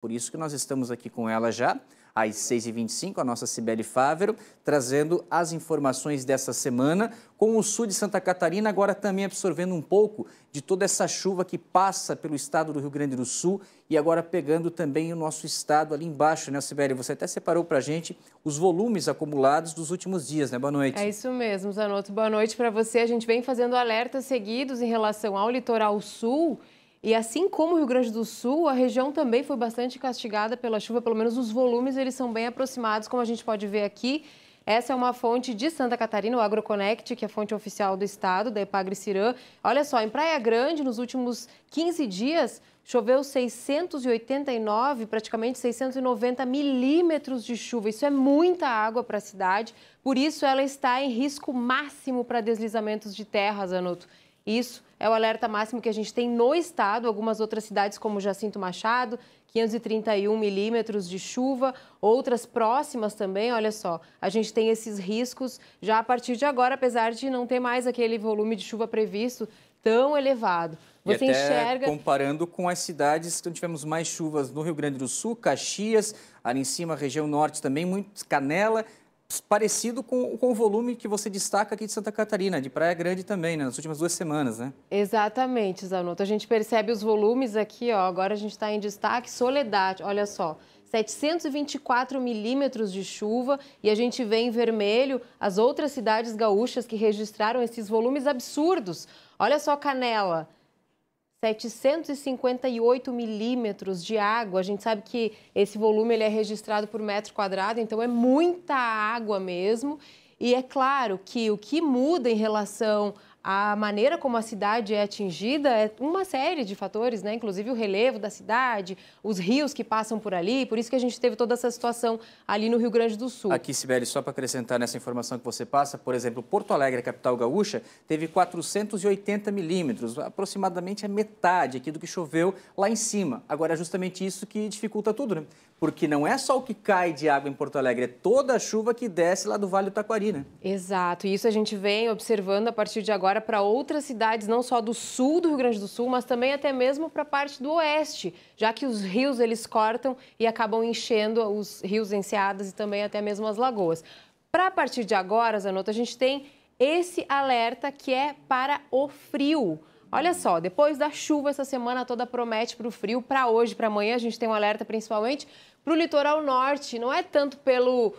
Por isso que nós estamos aqui com ela já, às 6h25, a nossa Cibele Fávero, trazendo as informações dessa semana, com o sul de Santa Catarina agora também absorvendo um pouco de toda essa chuva que passa pelo estado do Rio Grande do Sul e agora pegando também o nosso estado ali embaixo, né, Sibeli? Você até separou para gente os volumes acumulados dos últimos dias, né? Boa noite. É isso mesmo, Zanotto. Boa noite para você. A gente vem fazendo alertas seguidos em relação ao litoral sul e assim como o Rio Grande do Sul, a região também foi bastante castigada pela chuva, pelo menos os volumes eles são bem aproximados, como a gente pode ver aqui. Essa é uma fonte de Santa Catarina, o AgroConnect, que é a fonte oficial do estado, da Epagre Cirã. Olha só, em Praia Grande, nos últimos 15 dias, choveu 689, praticamente 690 milímetros de chuva. Isso é muita água para a cidade, por isso ela está em risco máximo para deslizamentos de terra, Zanotto. Isso é o alerta máximo que a gente tem no estado. Algumas outras cidades, como Jacinto Machado, 531 milímetros de chuva, outras próximas também, olha só, a gente tem esses riscos já a partir de agora, apesar de não ter mais aquele volume de chuva previsto tão elevado. Você e até enxerga. Comparando com as cidades que tivemos mais chuvas no Rio Grande do Sul, Caxias, ali em cima, região norte também, muito Canela parecido com, com, o volume que você destaca aqui de Santa Catarina, de Praia Grande também, né? nas últimas duas semanas, né? Exatamente, Zanotto. A gente percebe os volumes aqui, ó. Agora a gente está em destaque, Soledade, olha só. 724 milímetros de chuva e a gente vê em vermelho as outras cidades gaúchas que registraram esses volumes absurdos. Olha só Canela, 758 milímetros de água. A gente sabe que esse volume ele é registrado por metro quadrado, então é muita água mesmo. E é claro que o que muda em relação a maneira como a cidade é atingida é uma série de fatores, né? inclusive o relevo da cidade, os rios que passam por ali, por isso que a gente teve toda essa situação ali no Rio Grande do Sul. Aqui, Sibeli, só para acrescentar nessa informação que você passa, por exemplo, Porto Alegre, capital gaúcha, teve 480 milímetros, aproximadamente a metade aqui do que choveu lá em cima. Agora, é justamente isso que dificulta tudo, né? Porque não é só o que cai de água em Porto Alegre, é toda a chuva que desce lá do Vale do Taquari, né? Exato, e isso a gente vem observando a partir de agora agora para outras cidades, não só do sul do Rio Grande do Sul, mas também até mesmo para a parte do oeste, já que os rios eles cortam e acabam enchendo os rios enseadas e também até mesmo as lagoas. Para a partir de agora, Zanotto, a gente tem esse alerta que é para o frio. Olha só, depois da chuva essa semana toda promete para o frio. Para hoje, para amanhã, a gente tem um alerta principalmente para o litoral norte. Não é tanto pelo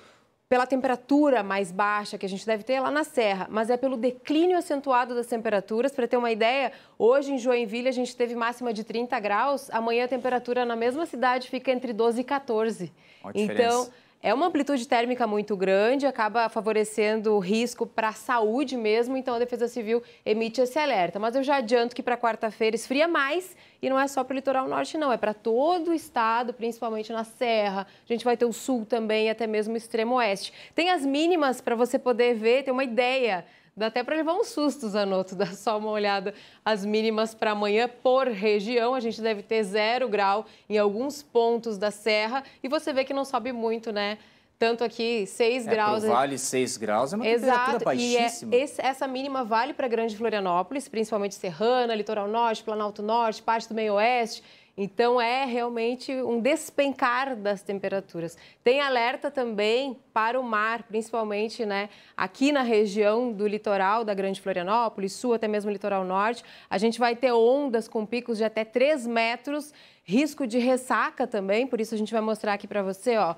pela temperatura mais baixa que a gente deve ter lá na Serra, mas é pelo declínio acentuado das temperaturas. Para ter uma ideia, hoje em Joinville a gente teve máxima de 30 graus, amanhã a temperatura na mesma cidade fica entre 12 e 14. Olha então. Diferença é uma amplitude térmica muito grande, acaba favorecendo o risco para a saúde mesmo, então a Defesa Civil emite esse alerta. Mas eu já adianto que para quarta-feira esfria mais e não é só para o litoral norte, não, é para todo o estado, principalmente na Serra. A gente vai ter o sul também, até mesmo o extremo oeste. Tem as mínimas para você poder ver, ter uma ideia Dá até para levar um susto, Zanotto, dá só uma olhada as mínimas para amanhã por região. A gente deve ter zero grau em alguns pontos da serra e você vê que não sobe muito, né? Tanto aqui, 6 é, graus. Vale 6 graus, é uma Exato, temperatura baixíssima. E é, esse, essa mínima vale para Grande Florianópolis, principalmente Serrana, Litoral Norte, Planalto Norte, parte do Meio Oeste. Então é realmente um despencar das temperaturas. Tem alerta também para o mar, principalmente né, aqui na região do litoral da Grande Florianópolis, sul até mesmo litoral norte. A gente vai ter ondas com picos de até 3 metros, risco de ressaca também, por isso a gente vai mostrar aqui para você, ó.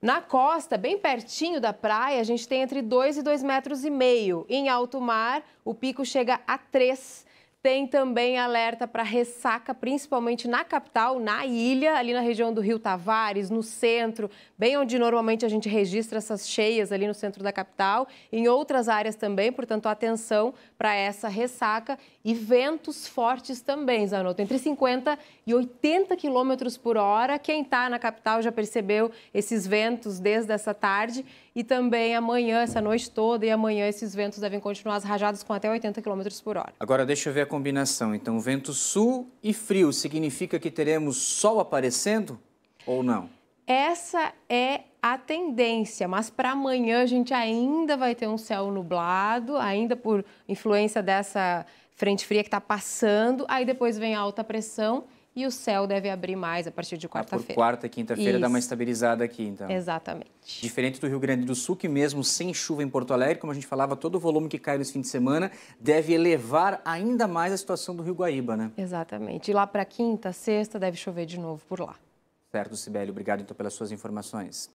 Na costa, bem pertinho da praia, a gente tem entre 2 e 2,5 metros. E meio. Em alto mar, o pico chega a 3 metros. Tem também alerta para ressaca, principalmente na capital, na ilha, ali na região do Rio Tavares, no centro, bem onde normalmente a gente registra essas cheias ali no centro da capital, em outras áreas também, portanto, atenção para essa ressaca e ventos fortes também, Zanotto, entre 50 e 80 quilômetros por hora. Quem está na capital já percebeu esses ventos desde essa tarde e também amanhã, essa noite toda e amanhã esses ventos devem continuar as rajadas com até 80 km por hora. Agora deixa eu ver a combinação. Então, vento sul e frio significa que teremos sol aparecendo ou não? Essa é a tendência, mas para amanhã a gente ainda vai ter um céu nublado, ainda por influência dessa frente fria que está passando, aí depois vem a alta pressão e o céu deve abrir mais a partir de ah, quarta-feira. Ah, quarta e quinta-feira dá uma estabilizada aqui, então. Exatamente. Diferente do Rio Grande do Sul, que mesmo sem chuva em Porto Alegre, como a gente falava, todo o volume que cai nesse fim de semana deve elevar ainda mais a situação do Rio Guaíba, né? Exatamente. E lá para quinta, sexta, deve chover de novo por lá. Certo, Sibeli. Obrigado, então, pelas suas informações.